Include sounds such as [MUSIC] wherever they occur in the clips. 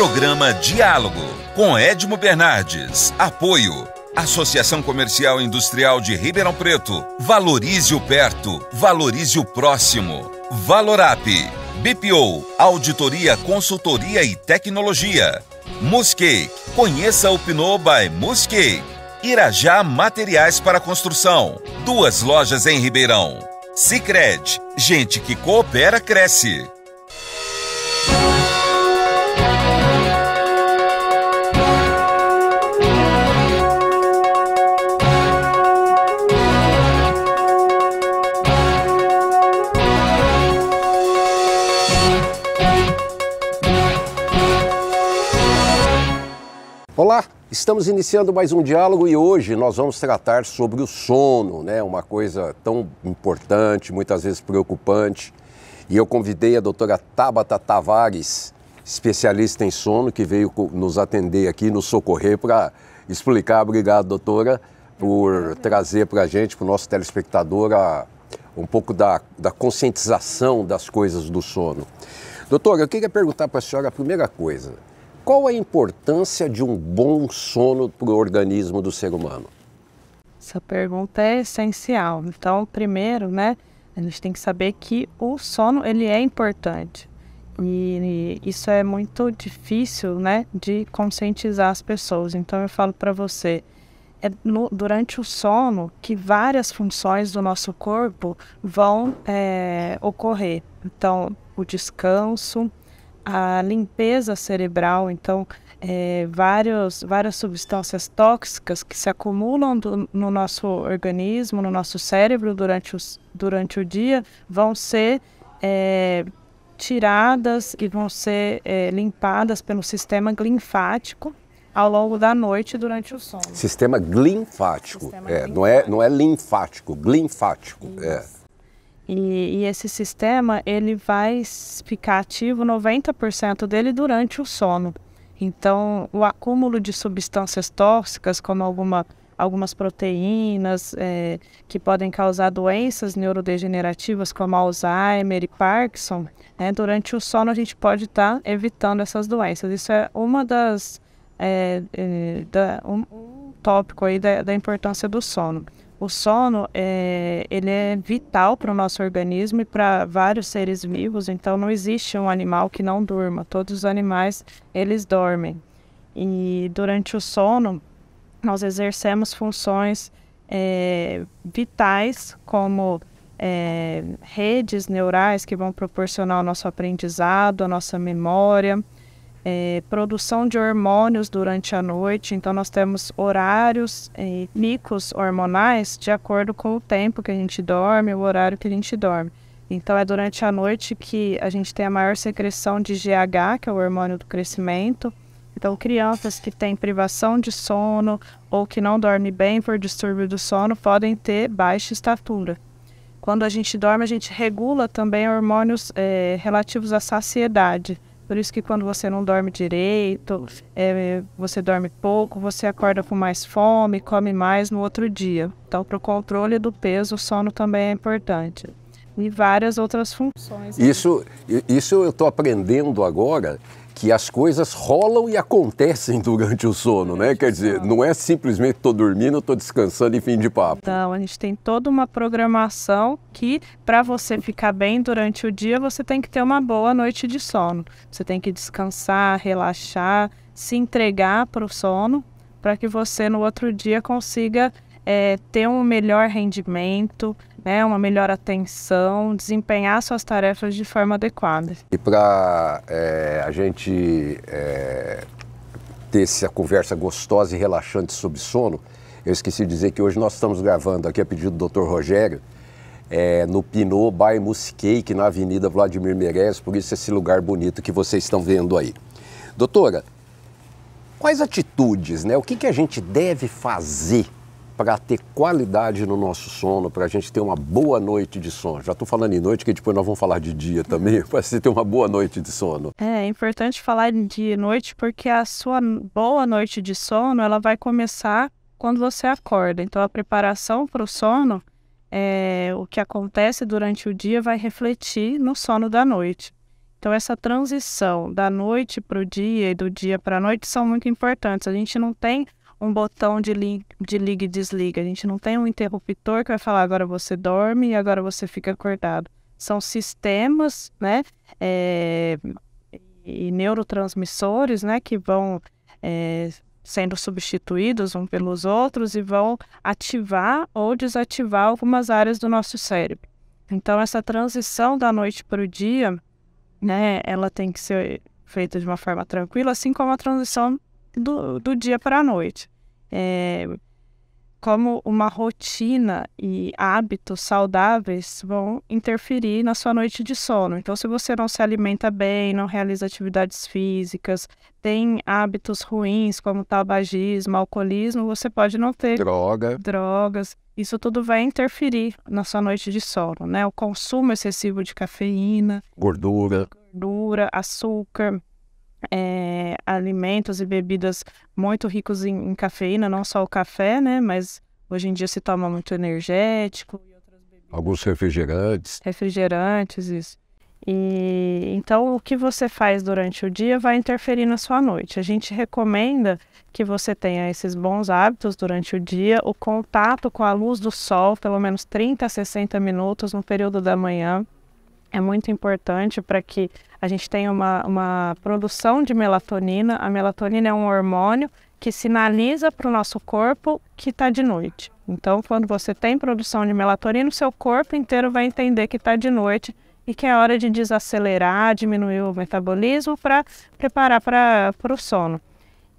Programa Diálogo, com Edmo Bernardes. Apoio. Associação Comercial Industrial de Ribeirão Preto. Valorize o perto, valorize o próximo. Valorap. BPO, Auditoria, Consultoria e Tecnologia. Musque, conheça o Pinot by Musque. Irajá Materiais para Construção, duas lojas em Ribeirão. Cicred. gente que coopera cresce. Olá, estamos iniciando mais um diálogo e hoje nós vamos tratar sobre o sono, né? Uma coisa tão importante, muitas vezes preocupante. E eu convidei a doutora Tabata Tavares, especialista em sono, que veio nos atender aqui, nos socorrer para explicar. Obrigado, doutora, por trazer para a gente, para o nosso telespectador, a, um pouco da, da conscientização das coisas do sono. Doutora, eu queria perguntar para a senhora a primeira coisa. Qual a importância de um bom sono para o organismo do ser humano? Essa pergunta é essencial. Então, primeiro, né, a gente tem que saber que o sono ele é importante. E, e isso é muito difícil, né, de conscientizar as pessoas. Então, eu falo para você, é no, durante o sono que várias funções do nosso corpo vão é, ocorrer. Então, o descanso, a limpeza cerebral, então é, vários, várias substâncias tóxicas que se acumulam do, no nosso organismo, no nosso cérebro durante, os, durante o dia, vão ser é, tiradas e vão ser é, limpadas pelo sistema linfático ao longo da noite durante o sono. Sistema linfático, é, linfático. não é não é linfático, linfático, é. E, e esse sistema ele vai ficar ativo 90% dele durante o sono. Então, o acúmulo de substâncias tóxicas, como alguma, algumas proteínas é, que podem causar doenças neurodegenerativas, como Alzheimer e Parkinson, né, durante o sono a gente pode estar tá evitando essas doenças. Isso é uma das é, é, da, um, tópico aí da, da importância do sono o sono é, ele é vital para o nosso organismo e para vários seres vivos. Então não existe um animal que não durma. Todos os animais eles dormem. E durante o sono nós exercemos funções é, vitais como é, redes neurais que vão proporcionar o nosso aprendizado, a nossa memória é, produção de hormônios durante a noite, então nós temos horários e é, micos hormonais de acordo com o tempo que a gente dorme, o horário que a gente dorme. Então é durante a noite que a gente tem a maior secreção de GH, que é o hormônio do crescimento. Então crianças que têm privação de sono ou que não dormem bem por distúrbio do sono podem ter baixa estatura. Quando a gente dorme, a gente regula também hormônios é, relativos à saciedade. Por isso que quando você não dorme direito, é, você dorme pouco, você acorda com mais fome, come mais no outro dia. Então, para o controle do peso, o sono também é importante. E várias outras funções. Né? Isso, isso eu estou aprendendo agora que as coisas rolam e acontecem [LAUGHS] durante o sono, né? Quer dizer, não é simplesmente estou dormindo, estou descansando e fim de papo. Não, a gente tem toda uma programação que, para você ficar bem durante o dia, você tem que ter uma boa noite de sono. Você tem que descansar, relaxar, se entregar para o sono, para que você no outro dia consiga é, ter um melhor rendimento, né, uma melhor atenção, desempenhar suas tarefas de forma adequada. E para é, a gente é, ter essa conversa gostosa e relaxante sobre sono, eu esqueci de dizer que hoje nós estamos gravando aqui a pedido do Dr. Rogério, é, no Pinot Bar Muscake, na Avenida Vladimir Meirelles, por isso esse lugar bonito que vocês estão vendo aí. Doutora, quais atitudes, né? O que, que a gente deve fazer para ter qualidade no nosso sono, para a gente ter uma boa noite de sono. Já estou falando em noite, que depois nós vamos falar de dia também, [LAUGHS] para você ter uma boa noite de sono. É, é importante falar de noite porque a sua boa noite de sono ela vai começar quando você acorda. Então a preparação para o sono, é, o que acontece durante o dia vai refletir no sono da noite. Então, essa transição da noite para o dia e do dia para a noite são muito importantes. A gente não tem um botão de, li de liga e desliga. A gente não tem um interruptor que vai falar agora você dorme e agora você fica acordado. São sistemas, né? É, e neurotransmissores, né? Que vão é, sendo substituídos uns pelos outros e vão ativar ou desativar algumas áreas do nosso cérebro. Então, essa transição da noite para o dia, né? Ela tem que ser feita de uma forma tranquila, assim como a transição do, do dia para a noite é, como uma rotina e hábitos saudáveis vão interferir na sua noite de sono. Então, se você não se alimenta bem, não realiza atividades físicas, tem hábitos ruins como tabagismo, alcoolismo, você pode não ter droga, drogas. Isso tudo vai interferir na sua noite de sono, né? O consumo excessivo de cafeína, gordura, gordura, açúcar, é, alimentos e bebidas muito ricos em, em, cafeína, não só o café, né? Mas hoje em dia se toma muito energético. Alguns refrigerantes. Refrigerantes, isso. E então o que você faz durante o dia vai interferir na sua noite. A gente recomenda que você tenha esses bons hábitos durante o dia, o contato com a luz do sol, pelo menos 30 a 60 minutos no período da manhã é muito importante para que a gente tenha uma, uma produção de melatonina. A melatonina é um hormônio que sinaliza para o nosso corpo que está de noite. Então, quando você tem produção de melatonina, o seu corpo inteiro vai entender que está de noite e que é hora de desacelerar, diminuir o metabolismo para preparar para o sono.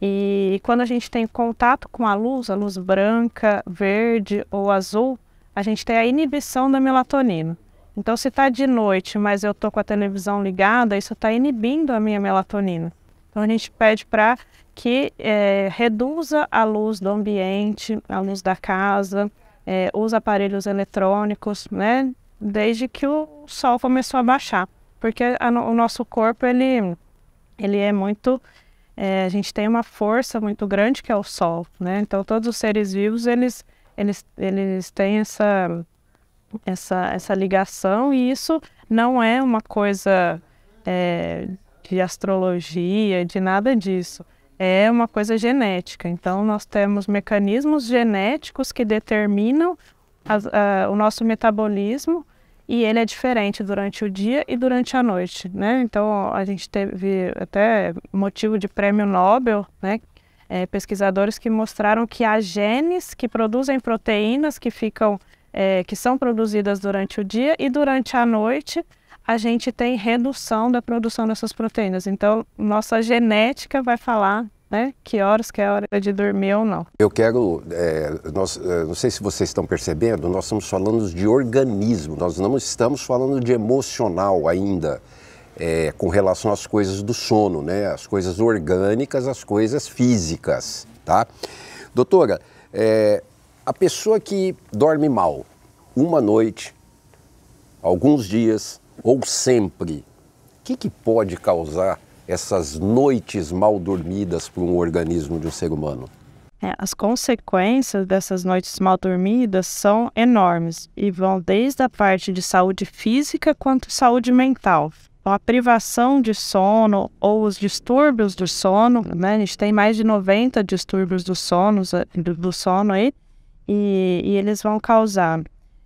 E quando a gente tem contato com a luz, a luz branca, verde ou azul, a gente tem a inibição da melatonina. Então, se está de noite, mas eu estou com a televisão ligada, isso está inibindo a minha melatonina. Então, a gente pede para que é, reduza a luz do ambiente, a luz da casa, é, os aparelhos eletrônicos, né? Desde que o sol começou a baixar, porque a, o nosso corpo ele ele é muito é, a gente tem uma força muito grande que é o sol, né? Então todos os seres vivos eles eles eles têm essa essa, essa ligação, e isso não é uma coisa é, de astrologia, de nada disso. É uma coisa genética. Então, nós temos mecanismos genéticos que determinam a, o nosso metabolismo e ele é diferente durante o dia e durante a noite, né? Então, a gente teve até motivo de prêmio Nobel, né? É, pesquisadores que mostraram que há genes que produzem proteínas que ficam é, que são produzidas durante o dia e durante a noite a gente tem redução da produção dessas proteínas. Então, nossa genética vai falar né? Que horas que é a hora de dormir ou não. Eu quero, é, nós, é, não sei se vocês estão percebendo, nós estamos falando de organismo, nós não estamos falando de emocional ainda, é, com relação às coisas do sono, né? As coisas orgânicas, as coisas físicas, tá? Doutora, é, a pessoa que dorme mal uma noite, alguns dias ou sempre, o que, que pode causar essas noites mal dormidas para um organismo de um ser humano? É, as consequências dessas noites mal dormidas são enormes e vão desde a parte de saúde física quanto saúde mental. a privação de sono ou os distúrbios do sono, né? a gente tem mais de 90 distúrbios do sono, do sono aí, e, e eles vão causar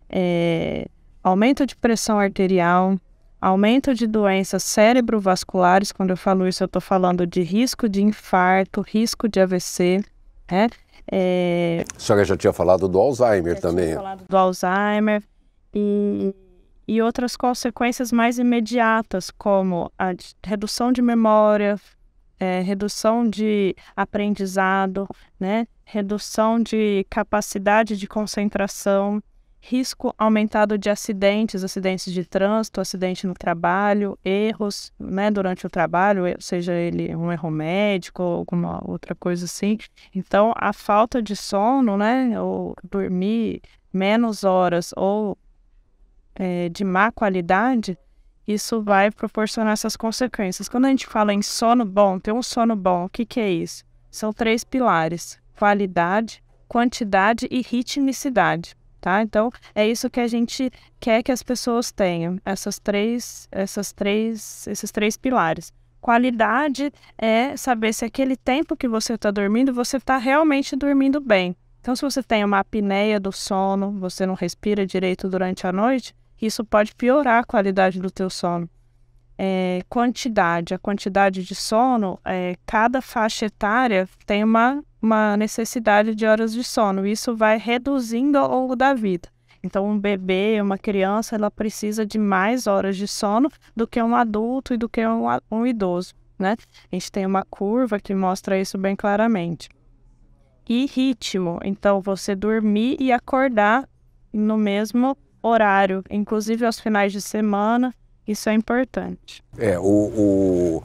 é, aumento de pressão arterial, aumento de doenças cerebrovasculares. Quando eu falo isso, eu estou falando de risco de infarto, risco de AVC. Né? É, a senhora já tinha falado do Alzheimer também. Tinha né? falado do Alzheimer e, e outras consequências mais imediatas, como a redução de memória, é, redução de aprendizado, né? redução de capacidade de concentração, risco aumentado de acidentes, acidentes de trânsito, acidente no trabalho, erros né, durante o trabalho, seja ele um erro médico ou alguma outra coisa assim. Então, a falta de sono, né, ou dormir menos horas ou é, de má qualidade, isso vai proporcionar essas consequências. Quando a gente fala em sono bom, ter um sono bom, o que, que é isso? São três pilares: qualidade, quantidade e ritmicidade. Tá? Então, é isso que a gente quer que as pessoas tenham, essas três, essas três, esses três pilares. Qualidade é saber se aquele tempo que você está dormindo, você está realmente dormindo bem. Então, se você tem uma apneia do sono, você não respira direito durante a noite, isso pode piorar a qualidade do teu sono. É, quantidade, a quantidade de sono, é, cada faixa etária tem uma, uma necessidade de horas de sono. Isso vai reduzindo ao longo da vida. Então, um bebê, uma criança, ela precisa de mais horas de sono do que um adulto e do que um, um idoso, né? A gente tem uma curva que mostra isso bem claramente. E ritmo, então você dormir e acordar no mesmo horário, inclusive aos finais de semana. Isso é importante. É, o, o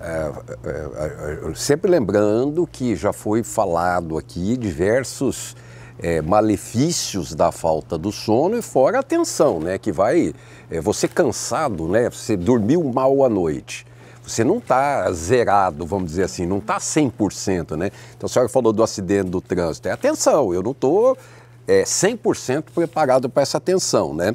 é, é, é, é sempre lembrando que já foi falado aqui diversos é, malefícios da falta do sono e fora a tensão, né? Que vai é, você cansado, né? Você dormiu mal à noite você não está zerado, vamos dizer assim, não está 100%, né? Então a senhora falou do acidente do trânsito, é atenção, eu não estou é, 100% preparado para essa atenção, né?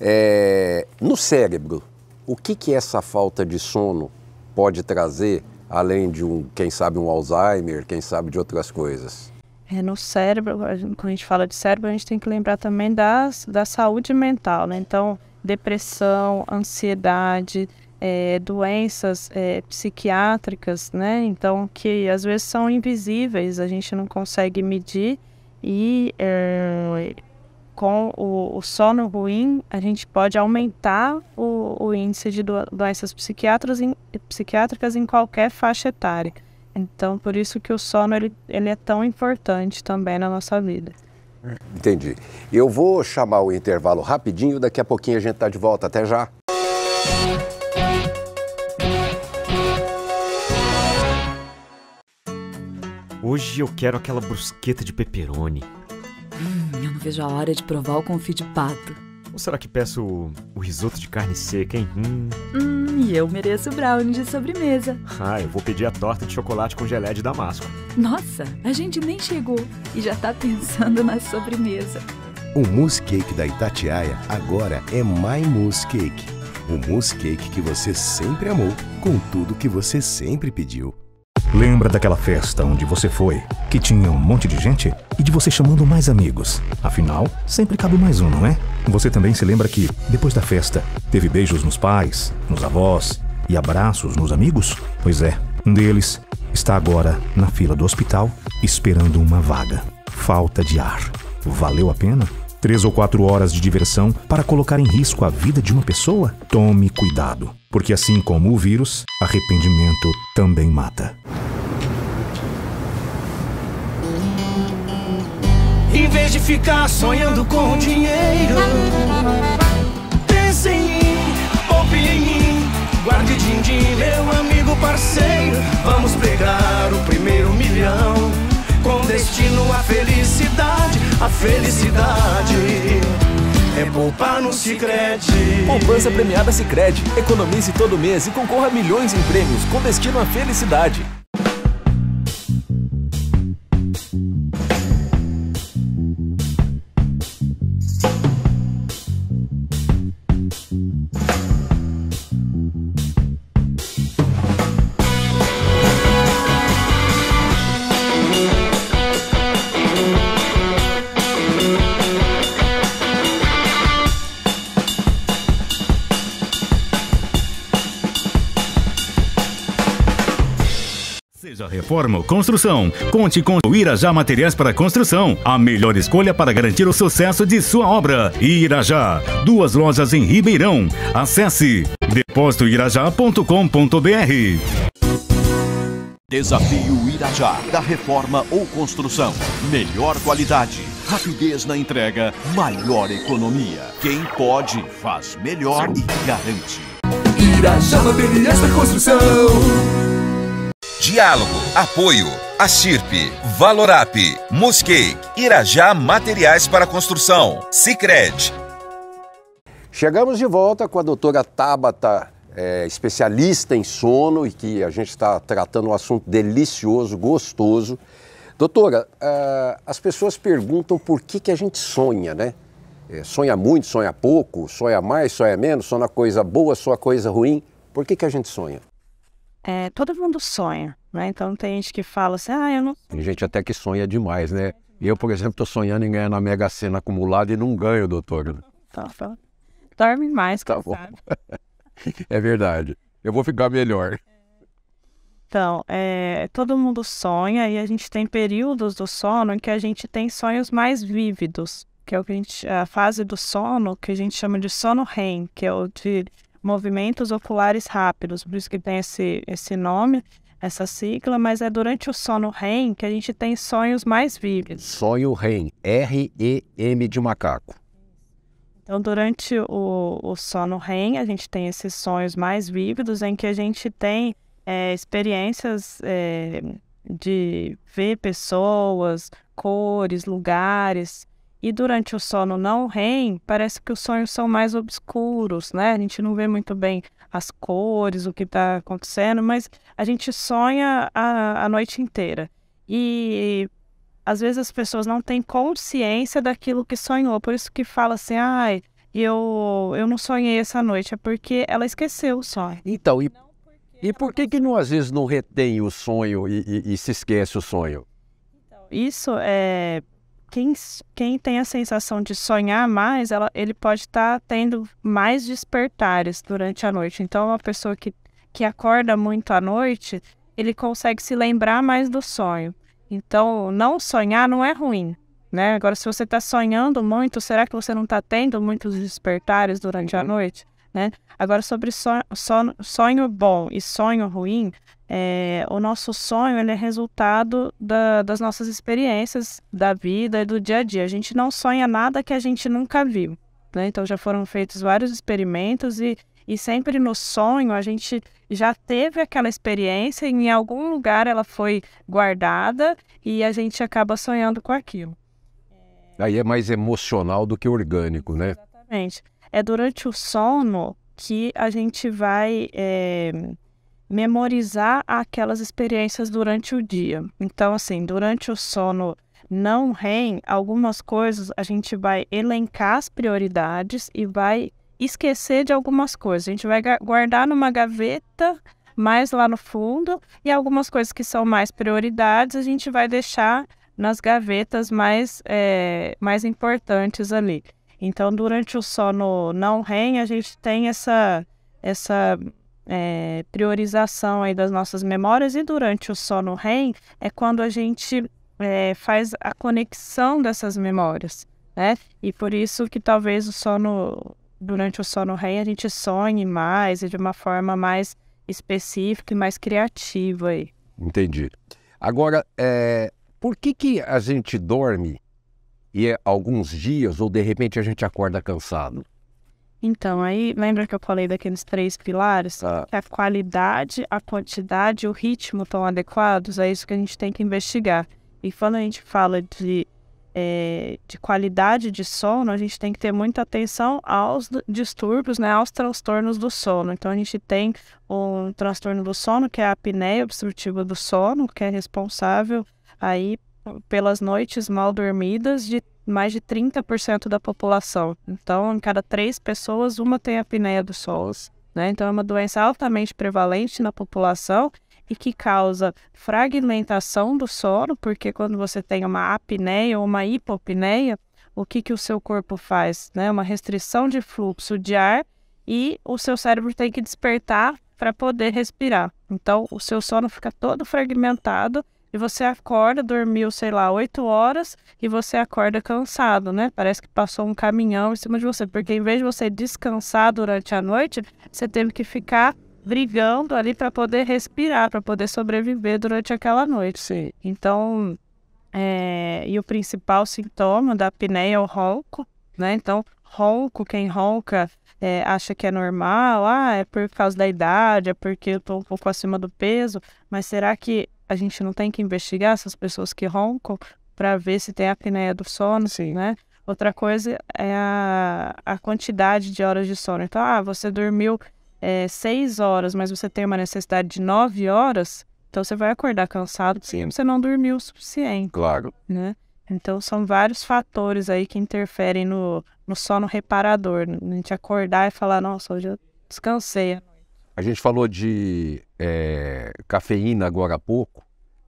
É, no cérebro, o que, que essa falta de sono pode trazer, além de um, quem sabe, um Alzheimer, quem sabe de outras coisas? É, no cérebro, quando a gente fala de cérebro, a gente tem que lembrar também das, da saúde mental, né? Então, depressão, ansiedade, é, doenças é, psiquiátricas, né? Então, que às vezes são invisíveis, a gente não consegue medir e é, com o, o, sono ruim, a gente pode aumentar o, o índice de doenças psiquiátricas em, psiquiátricas em qualquer faixa etária. Então, por isso que o sono ele, ele é tão importante também na nossa vida. Entendi. Eu vou chamar o intervalo rapidinho, daqui a pouquinho a gente está de volta. Até já. Hoje eu quero aquela brusqueta de pepperoni. Hum, eu não vejo a hora de provar o confit de pato. Ou será que peço o, o risoto de carne seca, hein? Hum. hum, e eu mereço brownie de sobremesa. Ah, eu vou pedir a torta de chocolate com gelé de damasco. Nossa, a gente nem chegou e já tá pensando na sobremesa. O mousse cake da Itatiaia agora é My Mousse Cake. O mousse cake que você sempre amou, com tudo que você sempre pediu. Lembra daquela festa onde você foi, que tinha um monte de gente e de você chamando mais amigos? Afinal, sempre cabe mais um, não é? Você também se lembra que, depois da festa, teve beijos nos pais, nos avós e abraços nos amigos? Pois é, um deles está agora na fila do hospital esperando uma vaga. Falta de ar. Valeu a pena? Três ou quatro horas de diversão para colocar em risco a vida de uma pessoa? Tome cuidado porque assim como o vírus, arrependimento também mata. Em vez de ficar sonhando com dinheiro, pense em mim, poupe em mim, guarde din, din meu amigo parceiro. Vamos pegar o primeiro milhão, com destino à felicidade, à felicidade. É poupar no Sicredi. Poupança premiada Sicredi. Economize todo mês e concorra a milhões em prêmios com destino à felicidade. Seja reforma ou construção, conte com o Irajá Materiais para Construção, a melhor escolha para garantir o sucesso de sua obra. Irajá, duas lojas em Ribeirão. Acesse depósitoirajá.com.br. Desafio Irajá, da reforma ou construção. Melhor qualidade, rapidez na entrega, maior economia. Quem pode, faz melhor e garante. Irajá Materiais para Construção. Diálogo, apoio, Acirp, Valorap, Muscake, Irajá Materiais para Construção, Cicred. Chegamos de volta com a doutora Tabata, é, especialista em sono e que a gente está tratando um assunto delicioso, gostoso. Doutora, uh, as pessoas perguntam por que, que a gente sonha, né? É, sonha muito, sonha pouco, sonha mais, sonha menos, sonha coisa boa, sonha coisa ruim. Por que, que a gente sonha? É, todo mundo sonha, né? Então tem gente que fala assim, ah, eu não. Tem gente até que sonha demais, né? Eu, por exemplo, estou sonhando em ganhar na Mega Sena acumulada e não ganho, doutor. Tá, Dorme mais, tá bom. [LAUGHS] é verdade. Eu vou ficar melhor. Então, é, todo mundo sonha e a gente tem períodos do sono em que a gente tem sonhos mais vívidos, que é o que a, gente, a fase do sono que a gente chama de sono REM, que é o de movimentos oculares rápidos, por isso que tem esse, esse nome, essa sigla, mas é durante o sono REM que a gente tem sonhos mais vívidos. Sonho REM, R-E-M de macaco. Então, durante o, o sono REM, a gente tem esses sonhos mais vívidos em que a gente tem é, experiências é, de ver pessoas, cores, lugares, e durante o sono não REM, parece que os sonhos são mais obscuros, né? A gente não vê muito bem as cores, o que está acontecendo, mas a gente sonha a, a noite inteira. E às vezes as pessoas não têm consciência daquilo que sonhou, por isso que fala assim, ai, ah, eu, eu não sonhei essa noite, é porque ela esqueceu o sonho. Então, e, e por que que não, às vezes não retém o sonho e, e, e se esquece o sonho? Então, isso é quem, quem tem a sensação de sonhar mais, ela, ele pode estar tá tendo mais despertares durante a noite. Então, uma pessoa que, que acorda muito à noite, ele consegue se lembrar mais do sonho. Então, não sonhar não é ruim, né? Agora, se você está sonhando muito, será que você não está tendo muitos despertares durante a uhum. noite? Né? Agora, sobre sonho bom e sonho ruim, é, o nosso sonho ele é resultado da, das nossas experiências da vida e do dia a dia. A gente não sonha nada que a gente nunca viu. Né? Então, já foram feitos vários experimentos e, e sempre no sonho a gente já teve aquela experiência e em algum lugar ela foi guardada e a gente acaba sonhando com aquilo. Aí é mais emocional do que orgânico, né? Exatamente é durante o sono que a gente vai é, memorizar aquelas experiências durante o dia. Então, assim, durante o sono não REM, algumas coisas a gente vai elencar as prioridades e vai esquecer de algumas coisas. A gente vai guardar numa gaveta mais lá no fundo e algumas coisas que são mais prioridades a gente vai deixar nas gavetas mais, é, mais importantes ali. Então, durante o sono não REM, a gente tem essa, essa é, priorização aí das nossas memórias, e durante o sono REM é quando a gente é, faz a conexão dessas memórias, né? E por isso que talvez o sono, durante o sono REM, a gente sonhe mais e de uma forma mais específica e mais criativa aí. Entendi. Agora, é, por que, que a gente dorme e é alguns dias, ou de repente a gente acorda cansado? Então, aí lembra que eu falei daqueles três pilares? Ah. a qualidade, a quantidade e o ritmo estão adequados? É isso que a gente tem que investigar. E quando a gente fala de, é, de qualidade de sono, a gente tem que ter muita atenção aos distúrbios, né, aos transtornos do sono. Então, a gente tem um transtorno do sono, que é a apneia obstrutiva do sono, que é responsável aí pelas noites mal dormidas de mais de 30% da população. Então, em cada três pessoas, uma tem apneia dos solos. Né? Então, é uma doença altamente prevalente na população e que causa fragmentação do sono, porque quando você tem uma apneia ou uma hipopneia, o que, que o seu corpo faz? Né? Uma restrição de fluxo de ar e o seu cérebro tem que despertar para poder respirar. Então, o seu sono fica todo fragmentado e você acorda, dormiu, sei lá, 8 horas e você acorda cansado, né? Parece que passou um caminhão em cima de você, porque em vez de você descansar durante a noite, você teve que ficar brigando ali para poder respirar, para poder sobreviver durante aquela noite. Sim. Então, é... e o principal sintoma da apneia é o ronco, né? Então, ronco, quem ronca é, acha que é normal, ah, é por causa da idade, é porque eu estou um pouco acima do peso, mas será que a gente não tem que investigar essas pessoas que roncam para ver se tem apneia do sono, Sim. né? Outra coisa é a, a quantidade de horas de sono. Então, ah, você dormiu é, seis horas, mas você tem uma necessidade de nove horas, então você vai acordar cansado porque você não dormiu o suficiente. Claro. Né? Então, são vários fatores aí que interferem no, no sono reparador. Né? A gente acordar e falar, nossa, hoje eu descansei, a gente falou de é, cafeína agora há pouco.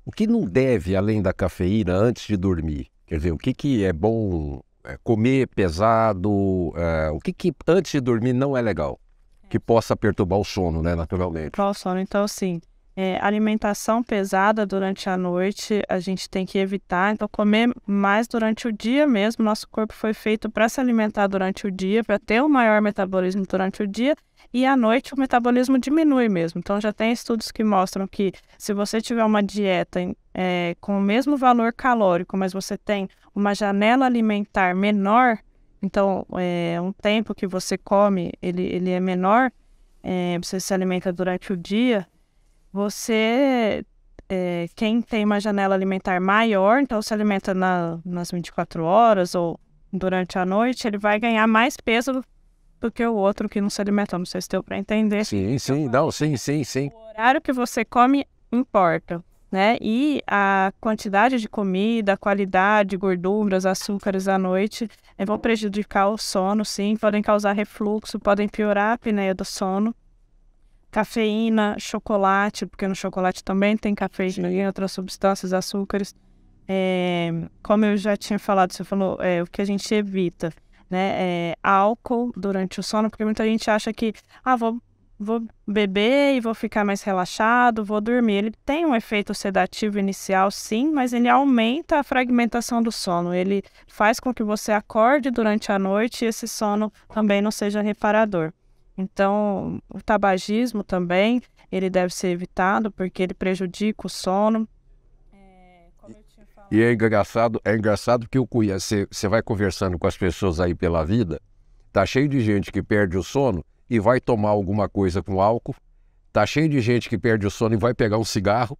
O que não deve, além da cafeína, antes de dormir? Quer dizer, o que, que é bom eh, comer pesado? É, o que, que antes de dormir não é legal? É. Que possa perturbar o sono, né, naturalmente. Perturbar o sono. Então, assim, é, alimentação pesada durante a noite a gente tem que evitar. Então, comer mais durante o dia mesmo. Nosso corpo foi feito para se alimentar durante o dia, para ter o um maior metabolismo durante o dia e à noite o metabolismo diminui mesmo. Então já tem estudos que mostram que se você tiver uma dieta é, com o mesmo valor calórico, mas você tem uma janela alimentar menor, então é, um tempo que você come ele, ele é menor, é, você se alimenta durante o dia, você é, quem tem uma janela alimentar maior, então se alimenta na, nas 24 horas ou durante a noite, ele vai ganhar mais peso do que o outro que não se alimentou. Não sei se deu para entender. Sim, então, sim, é não, sim, sim, sim. O horário que você come importa, né? E a quantidade de comida, a qualidade, gorduras, açúcares à noite é, vão prejudicar o sono, sim, podem causar refluxo, podem piorar a apneia do sono. Cafeína, chocolate, porque no chocolate também tem cafeína sim. e outras substâncias, açúcares. É, como eu já tinha falado, você falou, é, o que a gente evita né, é, álcool durante o sono, porque muita gente acha que, ah, vou, vou beber e vou ficar mais relaxado, vou dormir. Ele tem um efeito sedativo inicial, sim, mas ele aumenta a fragmentação do sono. Ele faz com que você acorde durante a noite e esse sono também não seja reparador. Então, o tabagismo também, ele deve ser evitado porque ele prejudica o sono, e é engraçado, é engraçado que eu cuia, você vai conversando com as pessoas aí pela vida, tá cheio de gente que perde o sono e vai tomar alguma coisa com álcool, tá cheio de gente que perde o sono e vai pegar um cigarro,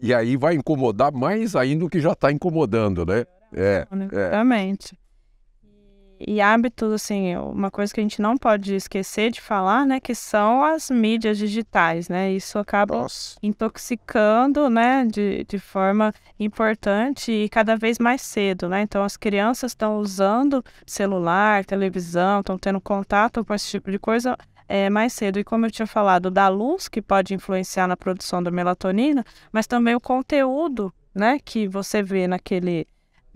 e aí vai incomodar mais ainda o que já está incomodando, né? É, Exatamente. Né? É e hábitos, assim, uma coisa que a gente não pode esquecer de falar, né, que são as mídias digitais, né? Isso acaba Nossa. intoxicando, né, de, de forma importante e cada vez mais cedo, né? Então, as crianças estão usando celular, televisão, estão tendo contato com esse tipo de coisa é, mais cedo. E como eu tinha falado, da luz que pode influenciar na produção da melatonina, mas também o conteúdo, né, que você vê naquele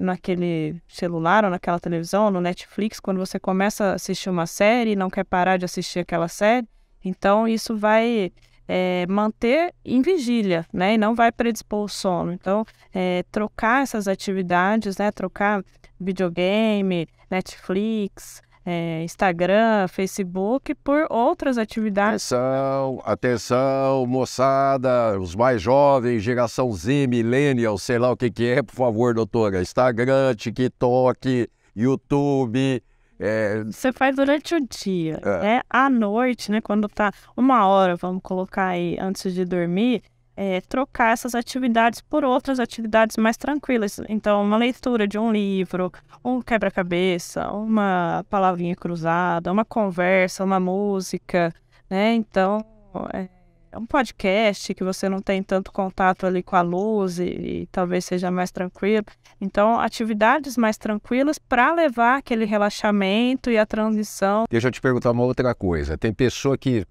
naquele celular ou naquela televisão, ou no Netflix, quando você começa a assistir uma série e não quer parar de assistir aquela série. Então, isso vai é, manter em vigília, né? E não vai predispor o sono. Então, é, trocar essas atividades, né? Trocar videogame, Netflix, é, Instagram, Facebook, por outras atividades. Atenção, atenção, moçada, os mais jovens, geração Z, millennial, sei lá o que, que é, por favor, doutora. Instagram, TikTok, YouTube. É... Você faz durante o dia, é. né? À noite, né? Quando tá uma hora, vamos colocar aí, antes de dormir, é, trocar essas atividades por outras atividades mais tranquilas. Então, uma leitura de um livro, um quebra-cabeça, uma palavrinha cruzada, uma conversa, uma música, né? Então, é, é um podcast que você não tem tanto contato ali com a luz e, e talvez seja mais tranquilo. Então, atividades mais tranquilas para levar aquele relaxamento e a transição. Deixa eu te perguntar uma outra coisa. Tem pessoa que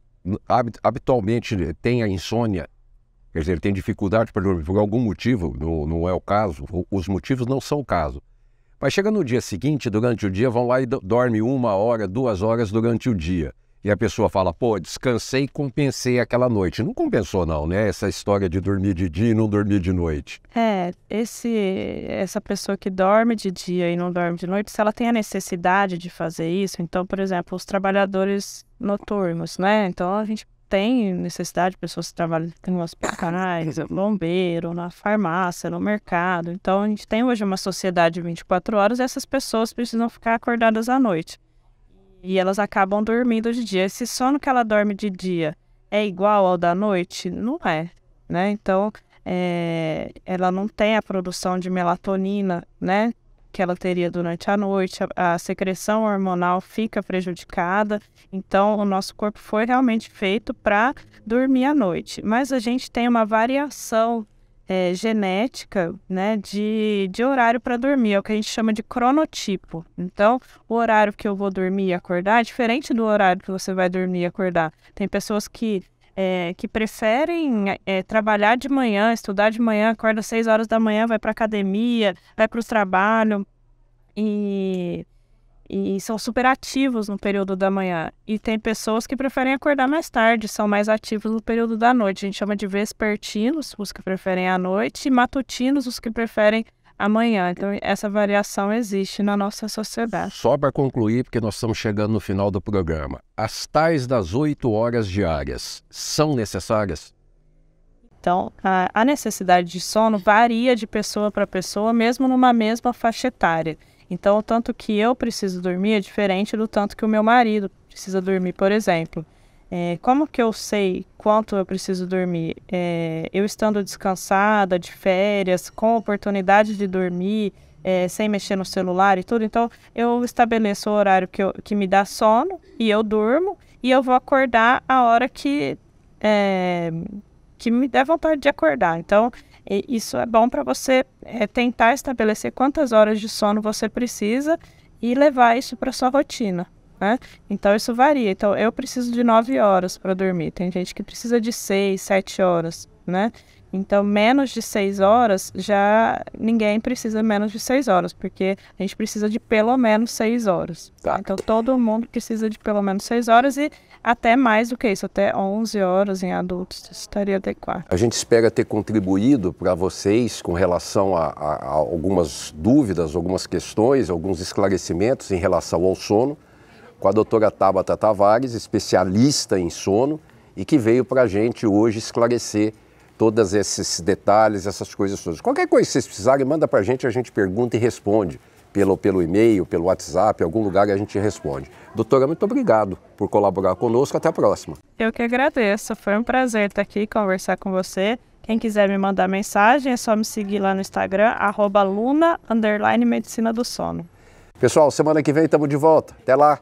habitualmente tem a insônia Quer dizer, ele tem dificuldade para dormir por algum motivo, não, não é o caso, os motivos não são o caso. Mas chega no dia seguinte, durante o dia, vão lá e dorme uma hora, duas horas durante o dia. E a pessoa fala, pô, descansei e compensei aquela noite. Não compensou, não, né? Essa história de dormir de dia e não dormir de noite. É, esse, essa pessoa que dorme de dia e não dorme de noite, se ela tem a necessidade de fazer isso, então, por exemplo, os trabalhadores noturnos, né? Então a gente tem necessidade de pessoas que trabalham em hospitais, é. bombeiro, na farmácia, no mercado. Então, a gente tem hoje uma sociedade 24 horas e essas pessoas precisam ficar acordadas à noite. E elas acabam dormindo de dia. Esse sono que ela dorme de dia é igual ao da noite? Não é, né? Então, é, ela não tem a produção de melatonina, né? que ela teria durante a noite, a, a secreção hormonal fica prejudicada. Então, o nosso corpo foi realmente feito para dormir à noite. Mas a gente tem uma variação é, genética né, de, de horário para dormir, é o que a gente chama de cronotipo. Então, o horário que eu vou dormir e acordar é diferente do horário que você vai dormir e acordar. Tem pessoas que é, que preferem é, trabalhar de manhã, estudar de manhã, acorda às 6 horas da manhã, vai para academia, vai para o trabalho e, e são super ativos no período da manhã. E tem pessoas que preferem acordar mais tarde, são mais ativos no período da noite. A gente chama de vespertinos, os que preferem a noite, e matutinos, os que preferem amanhã. Então, essa variação existe na nossa sociedade. Só para concluir, porque nós estamos chegando no final do programa, as tais das oito horas diárias são necessárias? Então, a, a necessidade de sono varia de pessoa para pessoa, mesmo numa mesma faixa etária. Então, o tanto que eu preciso dormir é diferente do tanto que o meu marido precisa dormir, por exemplo. É, como que eu sei quanto eu preciso dormir? É, eu estando descansada, de férias, com oportunidade de dormir, é, sem mexer no celular e tudo. Então, eu estabeleço o horário que, eu, que me dá sono e eu durmo. E eu vou acordar a hora que, é, que me der vontade de acordar. Então, isso é bom para você é, tentar estabelecer quantas horas de sono você precisa e levar isso para sua rotina né? Então isso varia. Então eu preciso de 9 horas para dormir. Tem gente que precisa de 6, 7 horas, né? Então, menos de 6 horas, já ninguém precisa menos de 6 horas, porque a gente precisa de pelo menos 6 horas. Né? Tá. Então, todo mundo precisa de pelo menos 6 horas e até mais do que isso, até 11 horas em adultos, isso estaria adequado. A gente espera ter contribuído para vocês com relação a, a, a algumas dúvidas, algumas questões, alguns esclarecimentos em relação ao sono com a doutora Tabata Tavares, especialista em sono, e que veio para a gente hoje esclarecer todos esses detalhes, essas coisas todas. Qualquer coisa que vocês precisarem, manda para a gente, a gente pergunta e responde. Pelo, pelo e-mail, pelo WhatsApp, em algum lugar a gente responde. Doutora, muito obrigado por colaborar conosco. Até a próxima. Eu que agradeço. Foi um prazer estar aqui conversar com você. Quem quiser me mandar mensagem, é só me seguir lá no Instagram, arroba luna, medicina do sono. Pessoal, semana que vem estamos de volta. Até lá!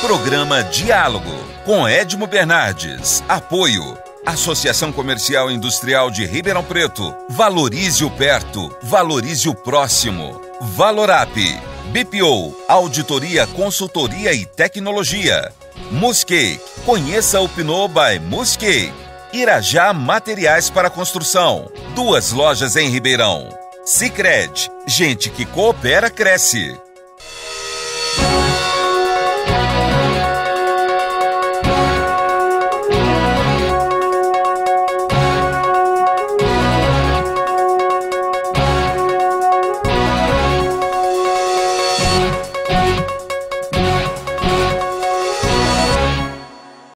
Programa Diálogo com Edmo Bernardes. Apoio. Associação Comercial Industrial de Ribeirão Preto. Valorize o perto, valorize o próximo. Valorap. BPO, Auditoria, Consultoria e Tecnologia. Musque, conheça o Pinot by Musque. Irajá Materiais para Construção, duas lojas em Ribeirão. Cicred. gente que coopera cresce.